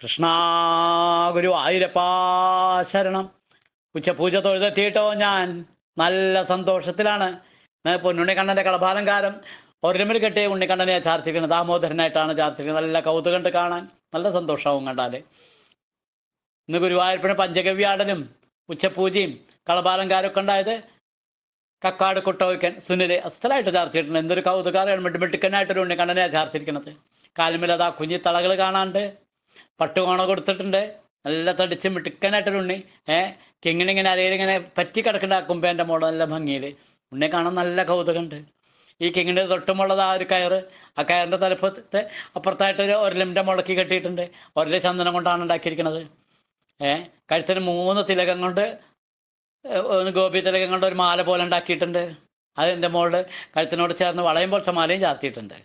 കൃഷ്ണ ഗുരു ആയിരപ്പാശരണം ഉച്ചപൂജ തൊഴുതെത്തിയിട്ടോ ഞാൻ നല്ല സന്തോഷത്തിലാണ് പൊന്നുണ്ണിക്കണ്ണന്റെ കളഭാലങ്കാരം ഒരമിൽ കെട്ടിയ ഉണ്ണിക്കണ്ണനെ ചാർത്തിക്കുന്നത് ദാമോദരനായിട്ടാണ് ചാർത്തിക്കുന്നത് നല്ല കൗതുകണ്ട് കാണാൻ നല്ല സന്തോഷവും കണ്ടാൽ ഇന്ന് ഗുരുവായൂരപ്പിന് പഞ്ചഗവ്യാടനും ഉച്ചപൂജയും കളഭാലങ്കാരൊക്കെ ഉണ്ടായത് കക്കാട് കുട്ടോയ്ക്കൻ സുനില് അസ്ഥലായിട്ട് ചാർത്തിയിട്ടുണ്ട് എന്തൊരു കൗതുകാരാണ് മിട്ടുമിട്ടുക്കനായിട്ടൊരു ഉണ്ണിക്കണ്ണനെ ചാർത്തിരിക്കുന്നത് കാലുമിലതാ കുഞ്ഞി കുഞ്ഞിത്തളകൾ കാണാണ്ട് പട്ടുകോണ കൊടുത്തിട്ടുണ്ട് നല്ല തടിച്ച് മിടുക്കനായിട്ടൊരു ഉണ്ണി ഏഹ് കിങ്ങിനിങ്ങനെ ഇങ്ങനെ പറ്റി കിടക്കുന്ന കുമ്പേൻ്റെ മോള് നല്ല ഭംഗിയിൽ ഉണ്ണിയെ കാണാൻ നല്ല കൗതുകമുണ്ട് ഈ കിങ്ങിൻ്റെ തൊട്ടുമുള്ളത് ആ ഒരു കയറ് ആ കയറിൻ്റെ തലപ്പത്തെ അപ്പുറത്തായിട്ടൊരു ഒരലിൻ്റെ മുളക്കി കെട്ടിയിട്ടുണ്ട് ഒരല ചന്ദനം കൊണ്ടാണ് ഉണ്ടാക്കിയിരിക്കുന്നത് ഏഹ് കഴുത്തിന് മൂന്ന് തിലകം കൊണ്ട് ഗോപി തിലകം കൊണ്ട് ഒരു മാല പോലെ ഉണ്ടാക്കിയിട്ടുണ്ട് അതിൻ്റെ മോള് കഴുത്തിനോട് ചേർന്ന് വളയും പോലത്തെ മാലയും ചാർത്തിയിട്ടുണ്ട്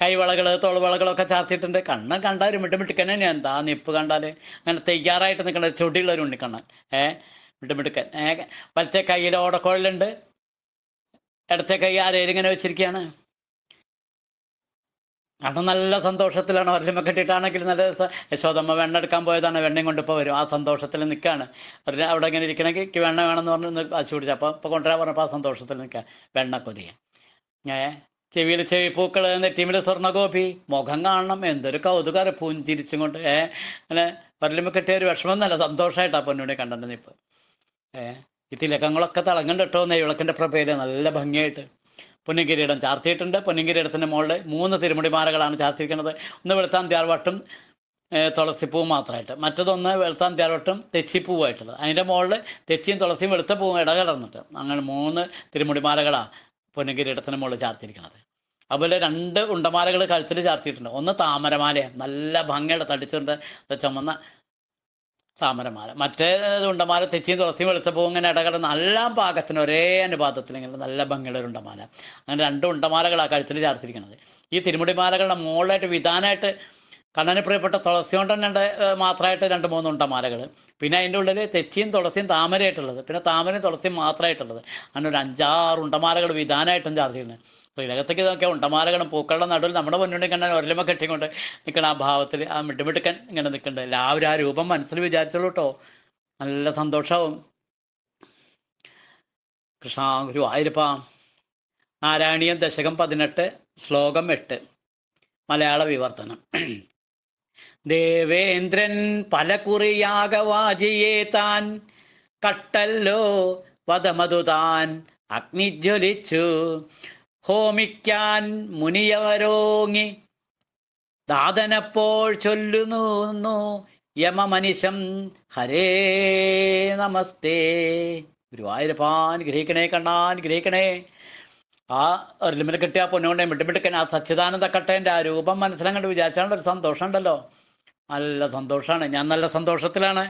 കൈവളകൾ തോളവളകളൊക്കെ ചാർത്തിയിട്ടുണ്ട് കണ്ണൻ കണ്ടാൽ ഒരു മിട്ടുമിട്ടുക്കൻ തന്നെയാണ് എന്താ നിപ്പ് കണ്ടാൽ അങ്ങനെ തയ്യാറായിട്ട് നിൽക്കുന്ന ഒരു ചൊടിയുള്ള ഒരു ഉണ്ണിക്കണ്ണൻ ഏ മിട്ടുമിട്ടുക്കൻ ഏ വലത്തെ കയ്യിൽ ഓടക്കോഴലുണ്ട് ഇടത്തെ കൈ ഇങ്ങനെ വെച്ചിരിക്കുകയാണ് കാരണം നല്ല സന്തോഷത്തിലാണ് ഒരലിമ കെട്ടിയിട്ടാണെങ്കിൽ നല്ല യശോദമ്മ വെണ്ണ എടുക്കാൻ പോയതാണ് വെണ്ണയും കൊണ്ടിപ്പോൾ വരും ആ സന്തോഷത്തിൽ നിൽക്കുകയാണ് അതിന് അവിടെ ഇങ്ങനെ ഇരിക്കണമെങ്കിൽ വെണ്ണ വേണമെന്ന് പറഞ്ഞ് വാശി പിടിച്ചു അപ്പോൾ ഇപ്പോൾ കൊണ്ടുവരാൻ പറഞ്ഞപ്പോൾ ആ സന്തോഷത്തിൽ നിൽക്കുക വെണ്ണ കൊതിയാണ് ഏ ചെവിയിൽ ചെവി പൂക്കൾ നെറ്റിമിലെ സ്വർണ്ണഗോപി മുഖം കാണണം എന്തൊരു കൗതുകാര പൂഞ്ചിരിച്ചും കൊണ്ട് ഏ അങ്ങനെ പരലുമ്പ് കിട്ടിയ ഒരു വിഷമം എന്നല്ല സന്തോഷമായിട്ടാ പൊന്നുണ്ണി കണ്ടെന്ന് ഇപ്പൊ ഏ ഈ തിലക്കങ്ങളൊക്കെ കേട്ടോ നെയ്വിളക്കിന്റെ പ്രഭയില് നല്ല ഭംഗിയായിട്ട് പൊന്നിങ്കിരീടം ചാർത്തിയിട്ടുണ്ട് പൊന്നിങ്കിരീടത്തിന്റെ മുകളിൽ മൂന്ന് തിരുമുടിമാലകളാണ് ചാർത്തിയിരിക്കുന്നത് ഒന്ന് വെളുത്താൻ ത്യാർവട്ടും തുളസിപ്പൂ മാത്രമായിട്ട് മറ്റതൊന്ന് വെളുത്താൻ ത്യാർവട്ടും തെച്ചിപ്പൂവായിട്ടുള്ളത് അതിൻ്റെ മുകളിൽ തെച്ചിയും തുളസിയും വെളുത്ത പൂവും ഇടകലർന്നിട്ട് അങ്ങനെ മൂന്ന് തിരുമുടിമാലകളാണ് പൊന്നുകരി ഇടത്തിന് മുകളിൽ ചാർത്തിയിരിക്കുന്നത് അതുപോലെ രണ്ട് ഉണ്ടമാലകൾ കഴുത്തിൽ ചാർത്തിയിട്ടുണ്ട് ഒന്ന് താമരമാലയാണ് നല്ല ഭംഗിയുള്ള തടിച്ചുകൊണ്ട് ചുമന്ന താമരമാല മറ്റേ ഉണ്ടമാല തെച്ചിയും തുളസിയും വെളുത്തപ്പോ ഇങ്ങനെ ഇടകലർന്ന് എല്ലാ പാകത്തിന് ഒരേ അനുപാതത്തിൽ ഇങ്ങനെ നല്ല ഭംഗിയുള്ള ഒരു ഉണ്ടമാല അങ്ങനെ രണ്ട് ഉണ്ടമാലകളാണ് കഴുത്തിൽ ചാർത്തിരിക്കുന്നത് ഈ തിരുമുടിമാലകളുടെ മുകളിലായിട്ട് വിധാനമായിട്ട് കണ്ണന് പ്രിയപ്പെട്ട തുളസി കൊണ്ട് രണ്ട് മാത്രമായിട്ട് രണ്ട് മൂന്നുണ്ട മാലകൾ പിന്നെ അതിൻ്റെ ഉള്ളിൽ തെച്ചിയും തുളസിയും താമരയായിട്ടുള്ളത് പിന്നെ താമരയും തുളസിയും മാത്രമായിട്ടുള്ളത് അങ്ങനെ ഒരു അഞ്ചാറ് ഉണ്ടമാലകൾ വിധാനമായിട്ടും ചാർജ് ചെയ്യുന്നത് ശ്രീലകത്തേക്ക് ഇതൊക്കെ ഉണ്ടമാലകളും പൂക്കളുടെ നടുവിൽ നമ്മുടെ മുന്നോട്ട് കണ്ടാൽ ഒരലമ കെട്ടിക്കൊണ്ട് നിൽക്കണ ആ ഭാവത്തിൽ ആ മിട്ടുമിട്ടുക്കൻ ഇങ്ങനെ നിൽക്കുന്നുണ്ട് എല്ലാവരും ആ രൂപം മനസ്സിൽ വിചാരിച്ചോളൂ കേട്ടോ നല്ല സന്തോഷമാവും കൃഷ്ണ ഗുരുവായൂരപ്പ നാരായണീയം ദശകം പതിനെട്ട് ശ്ലോകം എട്ട് മലയാള വിവർത്തനം ദേവേന്ദ്രൻ കുറിയാകവാചിയെ താൻ കട്ടല്ലോ വധമതു താൻ അഗ്നിജ്വലിച്ചു ഹോമിക്കാൻ മുനിയവരോങ്ങി ദാതനപ്പോൾ ചൊല്ലുന്നു യമമനിശം ഹരേ നമസ്തേ ഗുരുവായൂരപ്പാൻ ഗ്രഹിക്കണേ കണ്ണാൻ ഗ്രഹിക്കണേ ആ ഒരു ലിമിറ്റ് കിട്ടിയ പൊന്നുകൊണ്ടേ മിട്ടുമിട്ടുക്കൻ ആ സച്ചിദാനന്ദ കട്ടേൻ്റെ ആ രൂപം കണ്ട് വിചാരിച്ചാണ്ട് ഒരു സന്തോഷമുണ്ടല്ലോ നല്ല സന്തോഷമാണ് ഞാൻ നല്ല സന്തോഷത്തിലാണ്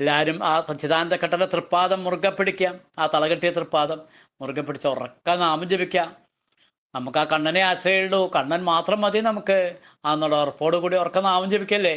എല്ലാവരും ആ സച്ചിദാനന്ദ കട്ടൻ്റെ തൃപ്പാദം മുറുകെ പിടിക്കുക ആ തളകെട്ടിയ തൃപ്പാദം മുറുകെ പിടിച്ച് ഉറക്ക നാമം ജപിക്കാം നമുക്ക് ആ കണ്ണനെ ആശ്രയുള്ളൂ കണ്ണൻ മാത്രം മതി നമുക്ക് ആ എന്നുള്ള ഉറപ്പോടുകൂടി ഉറക്ക നാമം ജപിക്കല്ലേ